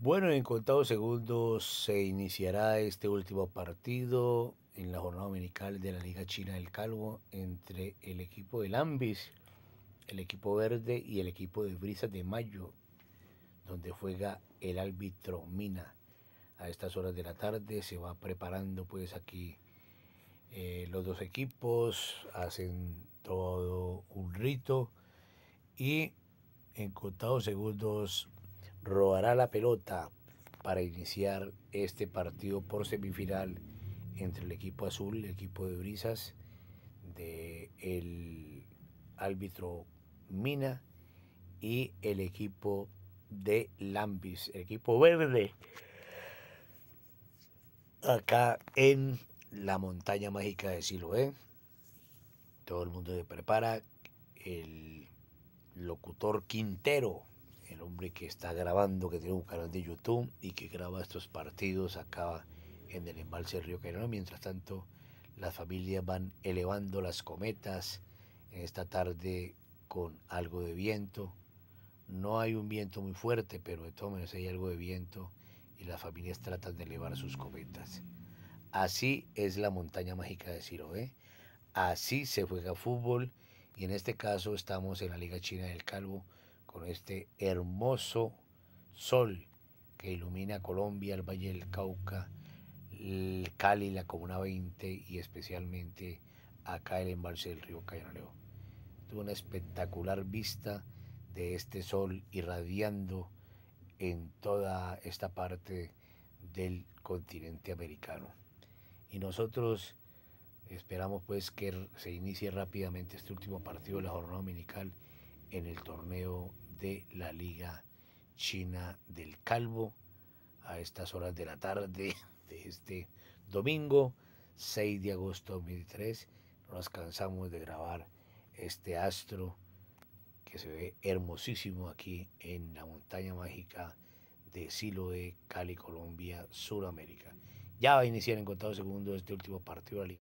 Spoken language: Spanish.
Bueno, en contados segundos se iniciará este último partido en la jornada dominical de la Liga China del Calvo entre el equipo del Ambis, el equipo verde y el equipo de Brisas de Mayo, donde juega el árbitro Mina. A estas horas de la tarde se va preparando pues aquí eh, los dos equipos, hacen todo un rito y en contados segundos robará la pelota para iniciar este partido por semifinal entre el equipo azul, el equipo de Brisas, de el árbitro Mina y el equipo de Lambis, el equipo verde, acá en la montaña mágica de Siloé. Todo el mundo se prepara. El locutor Quintero el hombre que está grabando, que tiene un canal de YouTube y que graba estos partidos acá en el embalse del río Caerano. Mientras tanto, las familias van elevando las cometas en esta tarde con algo de viento. No hay un viento muy fuerte, pero de todos modos hay algo de viento y las familias tratan de elevar sus cometas. Así es la montaña mágica de Siroé. Así se juega fútbol y en este caso estamos en la Liga China del Calvo con este hermoso sol que ilumina Colombia, el Valle del Cauca, el Cali, la Comuna 20 y especialmente acá el embalse del río león Tuve una espectacular vista de este sol irradiando en toda esta parte del continente americano. Y nosotros esperamos pues que se inicie rápidamente este último partido de la jornada dominical en el torneo de la Liga China del Calvo a estas horas de la tarde de este domingo 6 de agosto de 2003. nos cansamos de grabar este astro que se ve hermosísimo aquí en la montaña mágica de Siloe, Cali, Colombia, Sudamérica. Ya va a iniciar en contado segundo este último partido de la Liga.